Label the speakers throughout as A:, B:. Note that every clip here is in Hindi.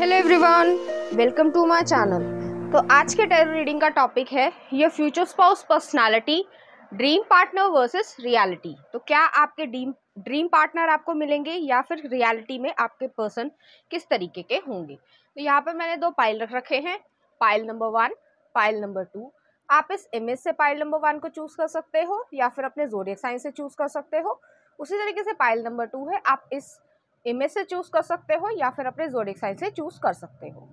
A: hello everyone welcome to my channel तो आज के टेरो रीडिंग का टॉपिक है your future spouse personality dream partner versus reality तो क्या आपके ड्रीम ड्रीम पार्टनर आपको मिलेंगे या फिर रियलिटी में आपके पर्सन किस तरीके के होंगे तो यहाँ पर मैंने दो पाइल रख रखे हैं pile number one pile number two आप इस इमेज से पाइल नंबर वन को चूज़ कर सकते हो या फिर अपने जोरियक साइंस से चूज़ कर सकते हो उसी तरीके से पाइल नंबर टू है आप इस इमेज से चूज़ कर सकते हो या फिर अपने जोडिक साइन से चूज़ कर सकते हो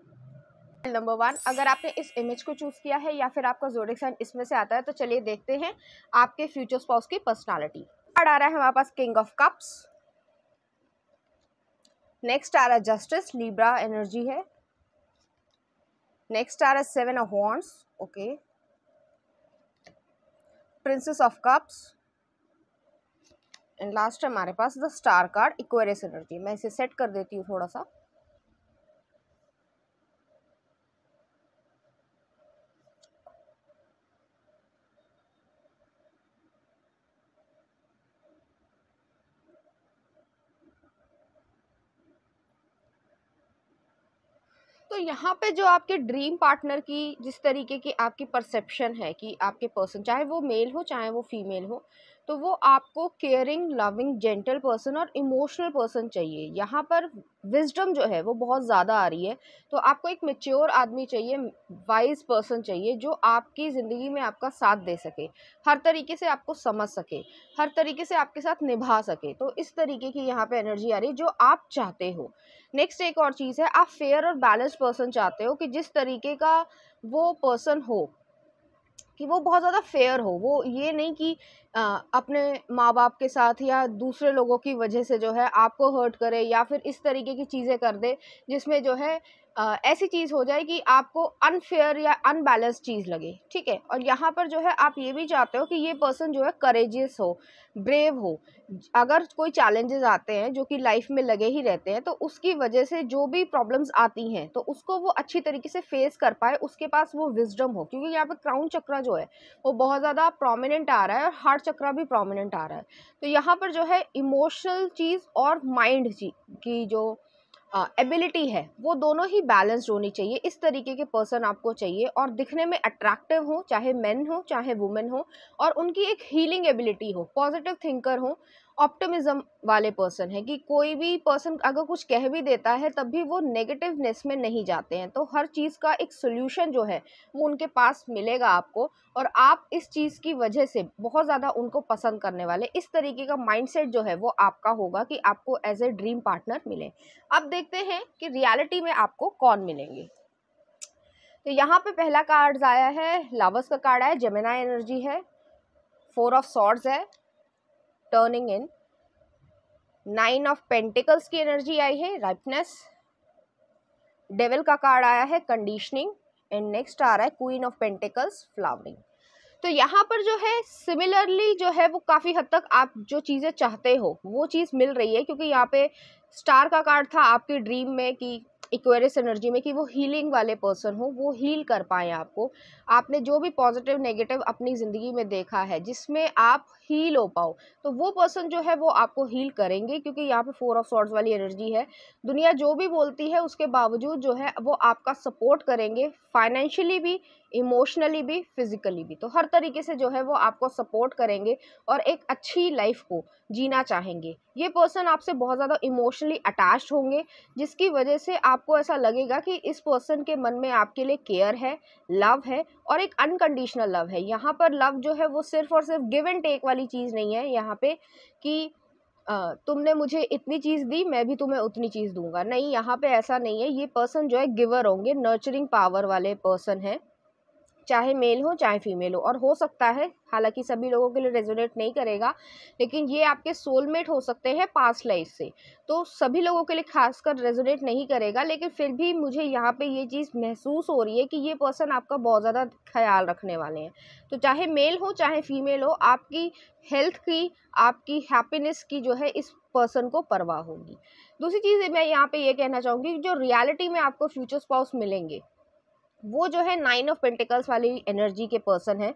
A: नंबर वन अगर आपने इस इमेज को चूज़ किया है या फिर आपका जोडिक साइन इसमें से आता है तो चलिए देखते हैं आपके फ्यूचर स्पाउस की पर्सनैलिटी कार्ड आ रहा है हमारे पास किंग ऑफ कप्स नेक्स्ट आ रहा है जस्टिस लिब्रा एनर्जी है नेक्स्ट आ रहा है seven of wands okay princess of cups and last हमारे पास the star card Aquarius energy मैं इसे सेट कर देती हूँ थोड़ा सा तो यहाँ पे जो आपके ड्रीम पार्टनर की जिस तरीके की आपकी परसेप्शन है कि आपके पर्सन चाहे वो मेल हो चाहे वो फीमेल हो तो वो आपको केयरिंग लविंग जेंटल पर्सन और इमोशनल पर्सन चाहिए यहाँ पर विजडम जो है वो बहुत ज़्यादा आ रही है तो आपको एक मेच्योर आदमी चाहिए वाइज पर्सन चाहिए जो आपकी ज़िंदगी में आपका साथ दे सके हर तरीके से आपको समझ सके हर तरीके से आपके साथ निभा सके तो इस तरीके की यहाँ पे एनर्जी आ रही है जो आप चाहते हो नेक्स्ट एक और चीज़ है आप फेयर और बैलेंस पर्सन चाहते हो कि जिस तरीके का वो पर्सन हो कि वो बहुत ज़्यादा फेयर हो वो ये नहीं कि आ, अपने माँ बाप के साथ या दूसरे लोगों की वजह से जो है आपको हर्ट करे या फिर इस तरीके की चीज़ें कर दे जिसमें जो है ऐसी चीज़ हो जाए कि आपको अनफेयर या अनबैलेंस चीज़ लगे ठीक है और यहाँ पर जो है आप ये भी चाहते हो कि ये पर्सन जो है करेजियस हो ब्रेव हो अगर कोई चैलेंजेस आते हैं जो कि लाइफ में लगे ही रहते हैं तो उसकी वजह से जो भी प्रॉब्लम्स आती हैं तो उसको वो अच्छी तरीके से फेस कर पाए उसके पास वो विजडम हो क्योंकि यहाँ पर क्राउन चक्रा जो है वो बहुत ज़्यादा प्रोमिनेंट आ रहा है और हार्ट चक्रा भी प्रोमिनेंट आ रहा है तो यहाँ पर जो है इमोशनल चीज़ और माइंड की जो एबिलिटी uh, है वो दोनों ही बैलेंस्ड होनी चाहिए इस तरीके के पर्सन आपको चाहिए और दिखने में अट्रैक्टिव हो चाहे मेन हो चाहे वुमेन हो और उनकी एक हीलिंग एबिलिटी हो पॉजिटिव थिंकर हो ऑप्टिमिज्म वाले पर्सन हैं कि कोई भी पर्सन अगर कुछ कह भी देता है तब भी वो नेगेटिवनेस में नहीं जाते हैं तो हर चीज़ का एक सोल्यूशन जो है वो उनके पास मिलेगा आपको और आप इस चीज़ की वजह से बहुत ज़्यादा उनको पसंद करने वाले इस तरीके का माइंडसेट जो है वो आपका होगा कि आपको एज ए ड्रीम पार्टनर मिले अब देखते हैं कि रियालिटी में आपको कौन मिलेंगे तो यहाँ पर पहला कार्ड आया है लावस का कार्ड आया जमेना एनर्जी है फोर ऑफ सॉर्ड्स है turning in nine of pentacles की एनर्जी आई है राइटनेस डेविल का कार्ड आया है कंडीशनिंग एंड नेक्स्ट आ रहा है क्वीन ऑफ पेंटिकल्स फ्लावरिंग तो यहाँ पर जो है सिमिलरली जो है वो काफ़ी हद तक आप जो चीज़ें चाहते हो वो चीज़ मिल रही है क्योंकि यहाँ पे स्टार का कार्ड था आपकी ड्रीम में कि इक्वेरियस एनर्जी में कि वो हीलिंग वाले पर्सन हो वो हील कर पाए आपको आपने जो भी पॉजिटिव नेगेटिव अपनी ज़िंदगी में देखा है जिसमें आप हील हो पाओ तो वो पर्सन जो है वो आपको हील करेंगे क्योंकि यहाँ पे फोर ऑफ सॉर्ट्स वाली एनर्जी है दुनिया जो भी बोलती है उसके बावजूद जो है वो आपका सपोर्ट करेंगे फाइनेंशियली भी इमोशनली भी फिज़िकली भी तो हर तरीके से जो है वो आपको सपोर्ट करेंगे और एक अच्छी लाइफ को जीना चाहेंगे ये पर्सन आपसे बहुत ज़्यादा इमोशनली अटैच होंगे जिसकी वजह से आपको ऐसा लगेगा कि इस पर्सन के मन में आपके लिए केयर है लव है और एक अनकंडीशनल लव है यहाँ पर लव जो है वो सिर्फ और सिर्फ गिव एंड टेक वाली चीज़ नहीं है यहाँ पर कि तुमने मुझे इतनी चीज़ दी मैं भी तुम्हें उतनी चीज़ दूंगा नहीं यहाँ पे ऐसा नहीं है ये पर्सन जो है गिवर होंगे नर्चरिंग पावर वाले पर्सन हैं चाहे मेल हो चाहे फीमेल हो और हो सकता है हालांकि सभी लोगों के लिए रेजोनेट नहीं करेगा लेकिन ये आपके सोलमेट हो सकते हैं पास्ट लाइफ से तो सभी लोगों के लिए खासकर रेजोनेट नहीं करेगा लेकिन फिर भी मुझे यहाँ पे ये चीज़ महसूस हो रही है कि ये पर्सन आपका बहुत ज़्यादा ख्याल रखने वाले हैं तो चाहे मेल हो चाहे फीमेल हो आपकी हेल्थ की आपकी हैप्पीनेस की जो है इस पर्सन को परवाह होगी दूसरी चीज़ मैं यहाँ पे ये कहना चाहूँगी जो रियलिटी में आपको फ्यूचर स्पाउस मिलेंगे वो जो है नाइन ऑफ पेंटिकल्स वाली एनर्जी के पर्सन हैं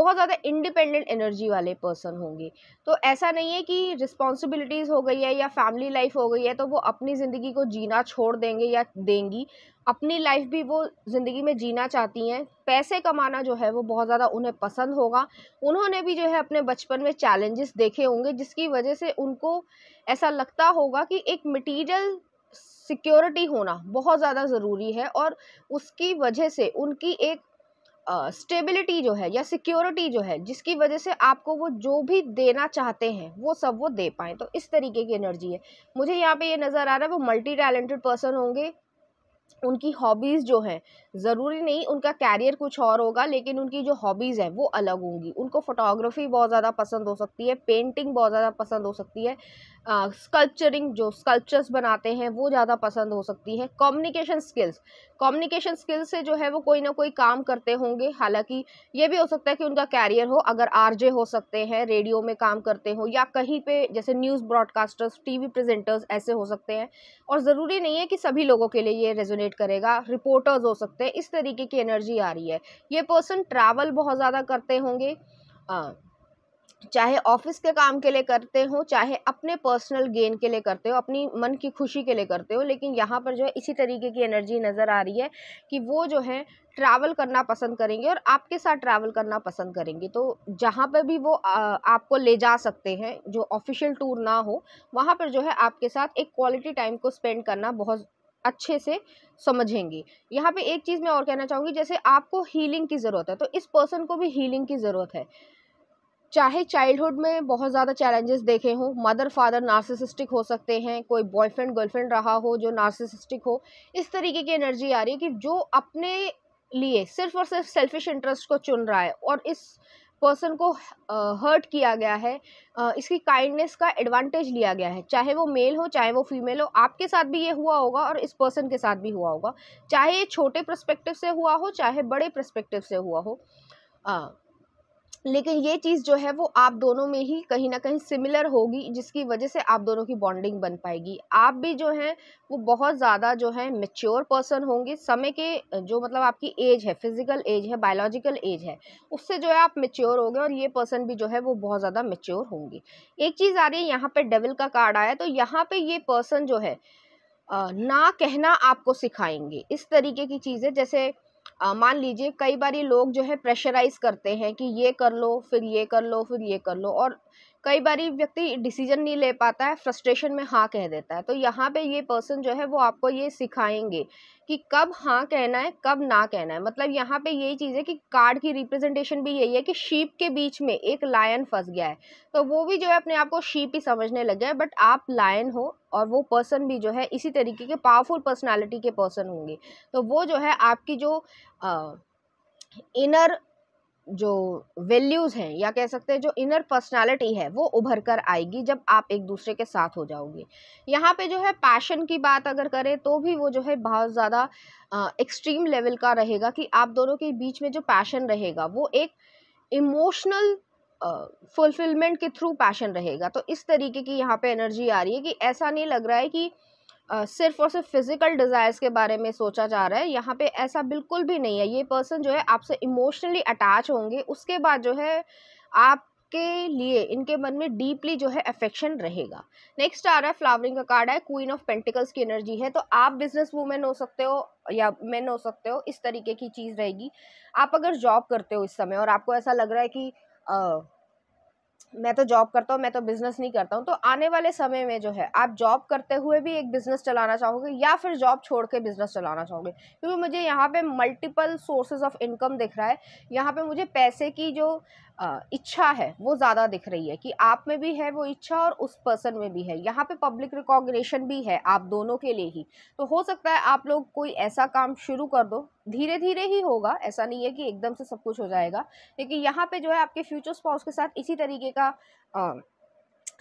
A: बहुत ज़्यादा इंडिपेंडेंट एनर्जी वाले पर्सन होंगे तो ऐसा नहीं है कि रिस्पॉन्सिबिलिटीज़ हो गई है या फैमिली लाइफ हो गई है तो वो अपनी ज़िंदगी को जीना छोड़ देंगे या देंगी अपनी लाइफ भी वो ज़िंदगी में जीना चाहती हैं पैसे कमाना जो है वो बहुत ज़्यादा उन्हें पसंद होगा उन्होंने भी जो है अपने बचपन में चैलेंजेस देखे होंगे जिसकी वजह से उनको ऐसा लगता होगा कि एक मटीरियल सिक्योरिटी होना बहुत ज़्यादा ज़रूरी है और उसकी वजह से उनकी एक स्टेबिलिटी uh, जो है या सिक्योरिटी जो है जिसकी वजह से आपको वो जो भी देना चाहते हैं वो सब वो दे पाएँ तो इस तरीके की एनर्जी है मुझे यहाँ पे ये नज़र आ रहा है वो मल्टी टैलेंटेड पर्सन होंगे उनकी हॉबीज़ जो हैं ज़रूरी नहीं उनका कैरियर कुछ और होगा लेकिन उनकी जो हॉबीज़ हैं वो अलग होंगी उनको फोटोग्राफी बहुत ज़्यादा पसंद हो सकती है पेंटिंग बहुत ज़्यादा पसंद हो सकती है स्कल्पचरिंग जो स्कल्पचर्स बनाते हैं वो ज़्यादा पसंद हो सकती है कम्युनिकेशन स्किल्स कम्युनिकेशन स्किल्स से जो है वो कोई ना कोई काम करते होंगे हालांकि ये भी हो सकता है कि उनका कैरियर हो अगर आरजे हो सकते हैं रेडियो में काम करते हो या कहीं पे जैसे न्यूज़ ब्रॉडकास्टर्स टीवी प्रेजेंटर्स ऐसे हो सकते हैं और ज़रूरी नहीं है कि सभी लोगों के लिए ये रेजोनेट करेगा रिपोर्टर्स हो सकते सकते हैं इस तरीके की एनर्जी आ रही है ये पर्सन ट्रैवल बहुत ज़्यादा करते होंगे चाहे ऑफिस के काम के लिए करते हो चाहे अपने पर्सनल गेन के लिए करते हो अपनी मन की खुशी के लिए करते हो लेकिन यहाँ पर जो है इसी तरीके की एनर्जी नज़र आ रही है कि वो जो है ट्रैवल करना पसंद करेंगे और आपके साथ ट्रैवल करना पसंद करेंगे तो जहाँ पर भी वो आ, आपको ले जा सकते हैं जो ऑफिशियल टूर ना हो वहाँ पर जो है आपके साथ एक क्वालिटी टाइम को स्पेंड करना बहुत अच्छे से समझेंगे यहाँ पे एक चीज़ मैं और कहना चाहूँगी जैसे आपको हीलिंग की ज़रूरत है तो इस पर्सन को भी हीलिंग की ज़रूरत है चाहे चाइल्डहुड में बहुत ज़्यादा चैलेंजेस देखे हों मदर फादर नार्सिसिस्टिक हो सकते हैं कोई बॉयफ्रेंड गर्लफ्रेंड रहा हो जो नार्सिसिस्टिक हो इस तरीके की एनर्जी आ रही है कि जो अपने लिए सिर्फ और सिर्फ सेल्फिश इंटरेस्ट को चुन रहा है और इस पर्सन को हर्ट किया गया है इसकी काइंडनेस का एडवांटेज लिया गया है चाहे वो मेल हो चाहे वो फीमेल हो आपके साथ भी ये हुआ होगा और इस पर्सन के साथ भी हुआ होगा चाहे ये छोटे प्रस्पेक्टिव से हुआ हो चाहे बड़े प्रस्पेक्टिव से हुआ हो लेकिन ये चीज़ जो है वो आप दोनों में ही कहीं ना कहीं सिमिलर होगी जिसकी वजह से आप दोनों की बॉन्डिंग बन पाएगी आप भी जो हैं वो बहुत ज़्यादा जो है मेच्योर पर्सन होंगे समय के जो मतलब आपकी एज है फिजिकल एज है बायोलॉजिकल एज है उससे जो है आप मेच्योर हो और ये पर्सन भी जो है वो बहुत ज़्यादा मेच्योर होंगी एक चीज़ आ रही है यहाँ पर डेविल का कार्ड आया तो यहाँ पर ये पर्सन जो है ना कहना आपको सिखाएंगे इस तरीके की चीज़ें जैसे मान लीजिए कई बार लोग जो है प्रेशराइज करते हैं कि ये कर लो फिर ये कर लो फिर ये कर लो और कई बार व्यक्ति डिसीजन नहीं ले पाता है फ्रस्ट्रेशन में हाँ कह देता है तो यहाँ पे ये पर्सन जो है वो आपको ये सिखाएंगे कि कब हाँ कहना है कब ना कहना है मतलब यहाँ पे यही चीज़ है कि कार्ड की रिप्रेजेंटेशन भी यही है कि शीप के बीच में एक लायन फंस गया है तो वो भी जो है अपने आप को शीप ही समझने लग गया है बट आप लायन हो और वो पर्सन भी जो है इसी तरीके के पावरफुल पर्सनैलिटी के पर्सन होंगे तो वो जो है आपकी जो आ, इनर जो वैल्यूज़ हैं या कह सकते हैं जो इनर पर्सनालिटी है वो उभर कर आएगी जब आप एक दूसरे के साथ हो जाओगे यहाँ पे जो है पैशन की बात अगर करें तो भी वो जो है बहुत ज़्यादा एक्सट्रीम लेवल का रहेगा कि आप दोनों के बीच में जो पैशन रहेगा वो एक इमोशनल फुलफिलमेंट के थ्रू पैशन रहेगा तो इस तरीके की यहाँ पे एनर्जी आ रही है कि ऐसा नहीं लग रहा है कि सिर्फ और सिर्फ फिज़िकल डिज़ायर्स के बारे में सोचा जा रहा है यहाँ पे ऐसा बिल्कुल भी नहीं है ये पर्सन जो है आपसे इमोशनली अटैच होंगे उसके बाद जो है आप के लिए इनके मन में डीपली जो है अफेक्शन रहेगा नेक्स्ट आ रहा है फ्लावरिंग का कार्ड है क्वीन ऑफ पेंटिकल्स की एनर्जी है तो आप बिजनेस वूमेन हो सकते हो या मैन हो सकते हो इस तरीके की चीज़ रहेगी आप अगर जॉब करते हो इस समय और आपको ऐसा लग रहा है कि मैं तो जॉब करता हूँ मैं तो बिज़नेस नहीं करता हूँ तो आने वाले समय में जो है आप जॉब करते हुए भी एक बिज़नेस चलाना चाहोगे या फिर जॉब छोड़ के बिज़नेस चलाना चाहोगे क्योंकि मुझे यहाँ पे मल्टीपल सोर्सेज ऑफ इनकम दिख रहा है यहाँ पे मुझे पैसे की जो इच्छा है वो ज़्यादा दिख रही है कि आप में भी है वो इच्छा और उस पर्सन में भी है यहाँ पे पब्लिक रिकॉग्नेशन भी है आप दोनों के लिए ही तो हो सकता है आप लोग कोई ऐसा काम शुरू कर दो धीरे धीरे ही होगा ऐसा नहीं है कि एकदम से सब कुछ हो जाएगा लेकिन यहाँ पे जो है आपके फ्यूचर स्पाउस के साथ इसी तरीके का आ,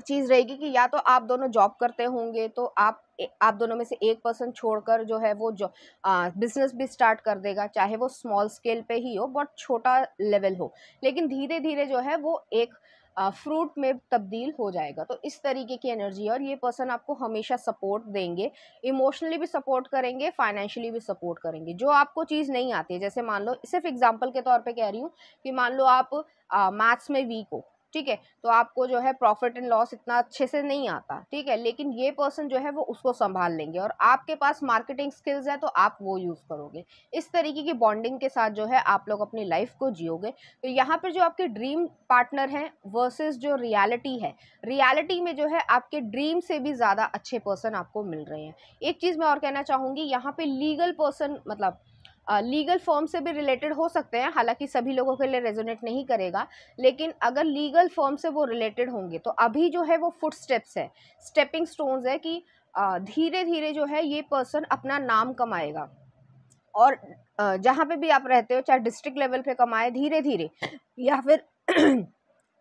A: चीज़ रहेगी कि या तो आप दोनों जॉब करते होंगे तो आप आप दोनों में से एक पर्सन छोड़कर जो है वो जो बिजनेस भी स्टार्ट कर देगा चाहे वो स्मॉल स्केल पे ही हो बहुत छोटा लेवल हो लेकिन धीरे धीरे जो है वो एक फ्रूट में तब्दील हो जाएगा तो इस तरीके की एनर्जी और ये पर्सन आपको हमेशा सपोर्ट देंगे इमोशनली भी सपोर्ट करेंगे फाइनेंशियली भी सपोर्ट करेंगे जो आपको चीज़ नहीं आती है जैसे मान लो सिर्फ एग्जांपल के तौर पे कह रही हूँ कि मान लो आप मैथ्स में वीक हो ठीक है तो आपको जो है प्रॉफिट एंड लॉस इतना अच्छे से नहीं आता ठीक है लेकिन ये पर्सन जो है वो उसको संभाल लेंगे और आपके पास मार्केटिंग स्किल्स है तो आप वो यूज़ करोगे इस तरीके की बॉन्डिंग के साथ जो है आप लोग अपनी लाइफ को जियोगे तो यहाँ पर जो आपके ड्रीम पार्टनर हैं वर्सेज जो रियालिटी है रियालिटी में जो है आपके ड्रीम से भी ज़्यादा अच्छे पर्सन आपको मिल रहे हैं एक चीज़ मैं और कहना चाहूँगी यहाँ पर लीगल पर्सन मतलब लीगल फॉर्म से भी रिलेटेड हो सकते हैं हालांकि सभी लोगों के लिए रेजोनेट नहीं करेगा लेकिन अगर लीगल फॉर्म से वो रिलेटेड होंगे तो अभी जो है वो फुट स्टेप्स है स्टेपिंग स्टोन्स है कि धीरे धीरे जो है ये पर्सन अपना नाम कमाएगा और जहाँ पे भी आप रहते हो चाहे डिस्ट्रिक्ट लेवल पे कमाए धीरे धीरे या फिर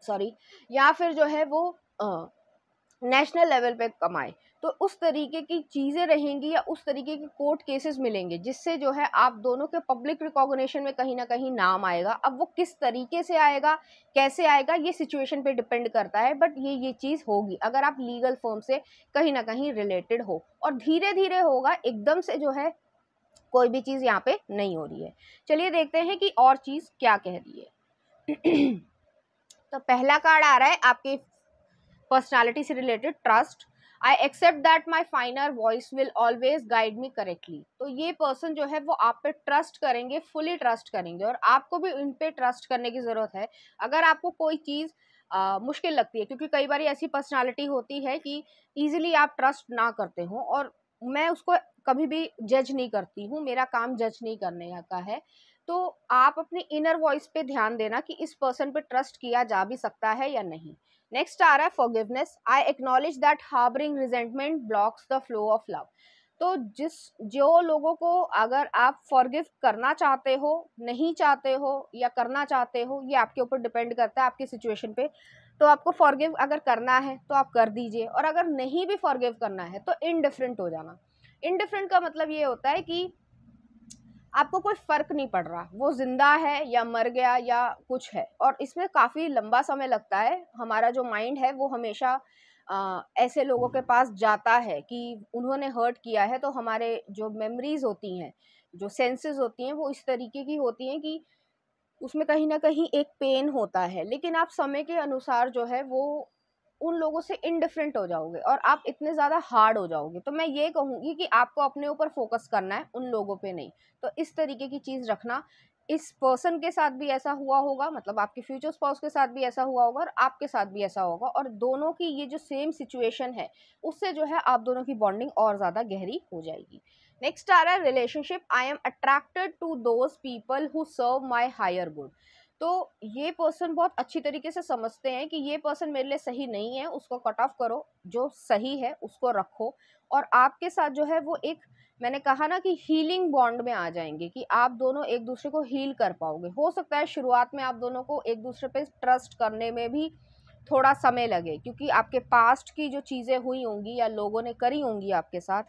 A: सॉरी या फिर जो है वो नेशनल लेवल पे कमाए तो उस तरीके की चीज़ें रहेंगी या उस तरीके के कोर्ट केसेस मिलेंगे जिससे जो है आप दोनों के पब्लिक रिकॉग्निशन में कहीं ना कहीं नाम आएगा अब वो किस तरीके से आएगा कैसे आएगा ये सिचुएशन पे डिपेंड करता है बट ये ये चीज़ होगी अगर आप लीगल फॉर्म से कहीं ना कहीं रिलेटेड हो और धीरे धीरे होगा एकदम से जो है कोई भी चीज़ यहाँ पे नहीं हो रही है चलिए देखते हैं कि और चीज़ क्या कह रही है तो पहला कार्ड आ रहा है आपके पर्सनालिटी से related trust I accept that my finer voice will always guide me correctly तो ये पर्सन जो है वो आप पे ट्रस्ट करेंगे फुली ट्रस्ट करेंगे और आपको भी उन पे ट्रस्ट करने की ज़रूरत है अगर आपको कोई चीज़ आ, मुश्किल लगती है क्योंकि कई बार ऐसी पर्सनालिटी होती है कि ईजिली आप ट्रस्ट ना करते हो और मैं उसको कभी भी जज नहीं करती हूँ मेरा काम जज नहीं करने का है तो आप अपनी इनर वॉइस पे ध्यान देना कि इस पर्सन पे ट्रस्ट किया जा भी सकता है या नहीं नेक्स्ट आ रहा है forgiveness I acknowledge that harbouring resentment blocks the flow of love तो जिस जो लोगों को अगर आप फॉरगिव करना चाहते हो नहीं चाहते हो या करना चाहते हो ये आपके ऊपर डिपेंड करता है आपकी सिचुएशन पे तो आपको फॉरगिव अगर करना है तो आप कर दीजिए और अगर नहीं भी फॉरगिव करना है तो इनडिफरेंट हो जाना इनडिफरेंट का मतलब ये होता है कि आपको कोई फ़र्क नहीं पड़ रहा वो ज़िंदा है या मर गया या कुछ है और इसमें काफ़ी लंबा समय लगता है हमारा जो माइंड है वो हमेशा आ, ऐसे लोगों के पास जाता है कि उन्होंने हर्ट किया है तो हमारे जो मेमोरीज़ होती हैं जो सेंसेस होती हैं वो इस तरीके की होती हैं कि उसमें कहीं ना कहीं एक पेन होता है लेकिन आप समय के अनुसार जो है वो उन लोगों से इनडिफरेंट हो जाओगे और आप इतने ज़्यादा हार्ड हो जाओगे तो मैं ये कहूँगी कि आपको अपने ऊपर फोकस करना है उन लोगों पे नहीं तो इस तरीके की चीज़ रखना इस पर्सन के साथ भी ऐसा हुआ होगा मतलब आपके फ्यूचर स्पाउस के साथ भी ऐसा हुआ होगा और आपके साथ भी ऐसा होगा और दोनों की ये जो सेम सिचुएशन है उससे जो है आप दोनों की बॉन्डिंग और ज़्यादा गहरी हो जाएगी नेक्स्ट आ रहा है relationship I am attracted to those people who serve my higher good तो ये पर्सन बहुत अच्छी तरीके से समझते हैं कि ये पर्सन मेरे लिए सही नहीं है उसको कट ऑफ करो जो सही है उसको रखो और आपके साथ जो है वो एक मैंने कहा ना कि हीलिंग बॉन्ड में आ जाएंगे कि आप दोनों एक दूसरे को हील कर पाओगे हो सकता है शुरुआत में आप दोनों को एक दूसरे पे ट्रस्ट करने में भी थोड़ा समय लगे क्योंकि आपके पास्ट की जो चीज़ें हुई होंगी या लोगों ने करी होंगी आपके साथ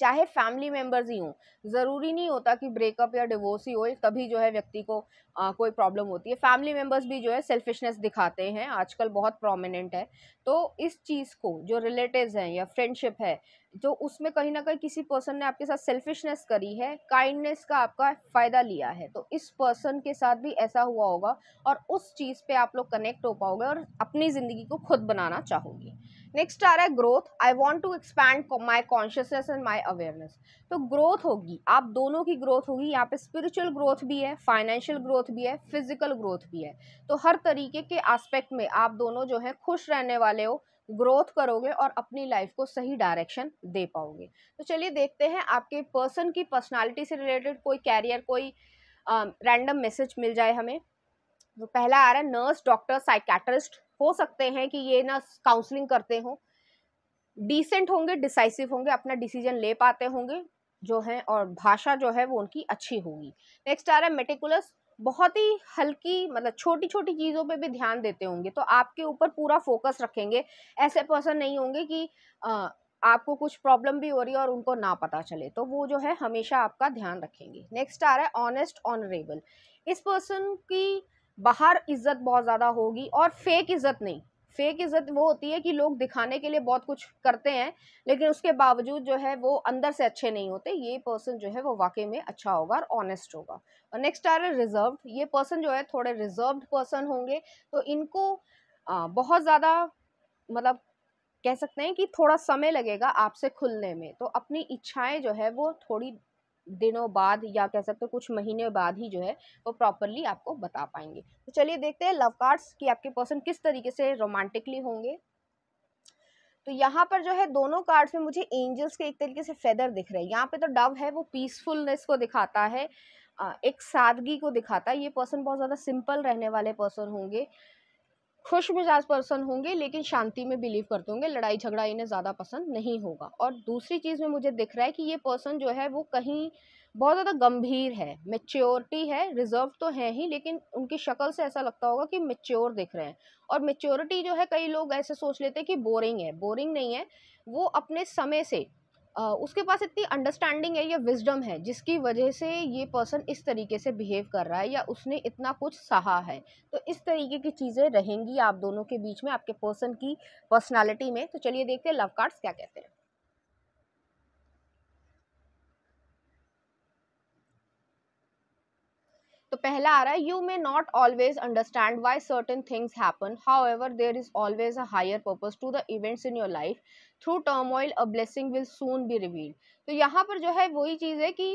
A: चाहे फैमिली मेम्बर्स ही हों ज़रूरी नहीं होता कि ब्रेकअप या डिवोर्स ही हो तभी जो है व्यक्ति को आ, कोई प्रॉब्लम होती है फैमिली मेम्बर्स भी जो है सेल्फिशनेस दिखाते हैं आजकल बहुत प्रोमिनेंट है तो इस चीज़ को जो रिलेटिव्स हैं या फ्रेंडशिप है जो तो उसमें कहीं ना कहीं किसी पर्सन ने आपके साथ सेल्फिशनेस करी है काइंडनेस का आपका फ़ायदा लिया है तो इस पर्सन के साथ भी ऐसा हुआ होगा और उस चीज़ पर आप लोग कनेक्ट हो पाओगे और अपनी ज़िंदगी को खुद बनाना चाहोगे नेक्स्ट आ रहा है growth I want to expand my consciousness and my awareness तो ग्रोथ होगी आप दोनों की ग्रोथ होगी यहाँ पे स्पिरिचुअल ग्रोथ भी है फाइनेंशियल ग्रोथ भी है फिजिकल ग्रोथ भी है तो हर तरीके के आस्पेक्ट में आप दोनों जो है खुश रहने वाले हो ग्रोथ करोगे और अपनी लाइफ को सही डायरेक्शन दे पाओगे तो चलिए देखते हैं आपके पर्सन की पर्सनालिटी से रिलेटेड कोई कैरियर कोई रैंडम मैसेज मिल जाए हमें तो पहला आ रहा है नर्स डॉक्टर साइकेट्रिस्ट हो सकते हैं कि ये ना काउंसलिंग करते हों डिसेंट होंगे डिसाइसिव होंगे अपना डिसीजन ले पाते होंगे जो है और भाषा जो है वो उनकी अच्छी होगी नेक्स्ट आ रहा है मेटिकुलस बहुत ही हल्की मतलब छोटी छोटी चीज़ों पे भी ध्यान देते होंगे तो आपके ऊपर पूरा फोकस रखेंगे ऐसे पर्सन नहीं होंगे कि आ, आपको कुछ प्रॉब्लम भी हो रही है और उनको ना पता चले तो वो जो है हमेशा आपका ध्यान रखेंगे नेक्स्ट आ रहा है ऑनेस्ट ऑनरेबल इस पर्सन की बाहर इज्जत बहुत ज़्यादा होगी और फेक इज्जत नहीं फेक इज्जत वो होती है कि लोग दिखाने के लिए बहुत कुछ करते हैं लेकिन उसके बावजूद जो है वो अंदर से अच्छे नहीं होते ये पर्सन जो है वो वाकई में अच्छा होगा और ऑनेस्ट होगा और नेक्स्ट आ रहा है रिजर्व ये पर्सन जो है थोड़े रिजर्व पर्सन होंगे तो इनको आ, बहुत ज़्यादा मतलब कह सकते हैं कि थोड़ा समय लगेगा आपसे खुलने में तो अपनी इच्छाएं जो है वो थोड़ी दिनों बाद या कह सकते हो कुछ महीने बाद ही जो है वो प्रॉपरली आपको बता पाएंगे तो चलिए देखते हैं लव कार्ड्स कि आपके पर्सन किस तरीके से रोमांटिकली होंगे तो यहाँ पर जो है दोनों कार्ड्स में मुझे एंजल्स के एक तरीके से फेदर दिख रहे हैं यहाँ पे तो डव है वो पीसफुलनेस को दिखाता है एक सादगी को दिखाता है ये पर्सन बहुत ज़्यादा सिंपल रहने वाले पर्सन होंगे खुश मिजाज पर्सन होंगे लेकिन शांति में बिलीव करते होंगे लड़ाई झगड़ा इन्हें ज़्यादा पसंद नहीं होगा और दूसरी चीज़ में मुझे दिख रहा है कि ये पर्सन जो है वो कहीं बहुत ज़्यादा गंभीर है मेच्योरिटी है रिजर्व तो है ही लेकिन उनकी शक्ल से ऐसा लगता होगा कि मेच्योर दिख रहे हैं और मेच्योरिटी जो है कई लोग ऐसे सोच लेते हैं कि बोरिंग है बोरिंग नहीं है वो अपने समय से उसके पास इतनी अंडरस्टैंडिंग है या विजडम है जिसकी वजह से ये पर्सन इस तरीके से बिहेव कर रहा है या उसने इतना कुछ सहा है तो इस तरीके की चीज़ें रहेंगी आप दोनों के बीच में आपके पर्सन की पर्सनालिटी में तो चलिए देखते हैं लव कार्ड्स क्या कहते हैं तो पहला आ रहा है you may not always understand why certain things happen however there is always a higher purpose to the events in your life through turmoil a blessing will soon be revealed तो यहाँ पर जो है वही चीज़ है कि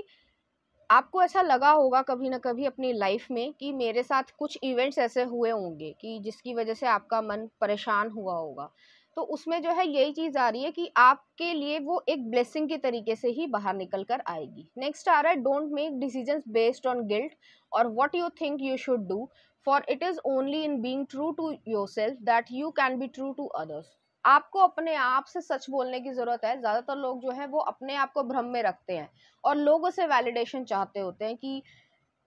A: आपको ऐसा लगा होगा कभी ना कभी अपनी लाइफ में कि मेरे साथ कुछ इवेंट्स ऐसे हुए होंगे कि जिसकी वजह से आपका मन परेशान हुआ होगा तो उसमें जो है यही चीज़ आ रही है कि आपके लिए वो एक ब्लेसिंग के तरीके से ही बाहर निकल कर आएगी नेक्स्ट आ रहा है don't make decision based on guilt और what you think you should do for it is only in being true to yourself that you can be true to others आपको अपने आप से सच बोलने की ज़रूरत है ज़्यादातर लोग जो है वो अपने आप को भ्रम में रखते हैं और लोगों से वैलिडेशन चाहते होते हैं कि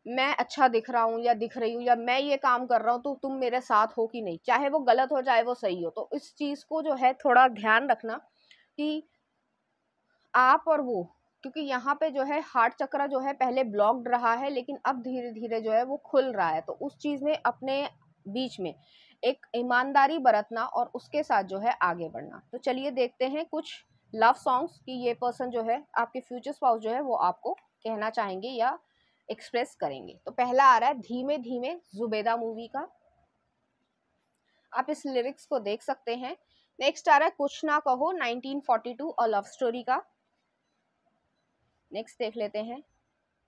A: मैं अच्छा दिख रहा हूँ या दिख रही हूँ या मैं ये काम कर रहा हूँ तो तुम मेरे साथ हो कि नहीं चाहे वो गलत हो चाहे वो सही हो तो इस चीज़ को जो है थोड़ा ध्यान रखना कि आप और वो क्योंकि यहाँ पे जो है हार्ट चक्र जो है पहले ब्लॉक्ड रहा है लेकिन अब धीरे धीरे जो है वो खुल रहा है तो उस चीज़ में अपने बीच में एक ईमानदारी बरतना और उसके साथ जो है आगे बढ़ना तो चलिए देखते हैं कुछ लव सॉन्ग्स कि ये पर्सन जो है आपके फ्यूचर स्पाउस जो है वो आपको कहना चाहेंगे या एक्सप्रेस करेंगे तो पहला आ रहा है धीमे धीमे जुबेदा मूवी का आप इस लिरिक्स को देख सकते हैं नेक्स्ट आ रहा है कुछ ना कहो 1942 और लव स्टोरी का नेक्स्ट देख लेते हैं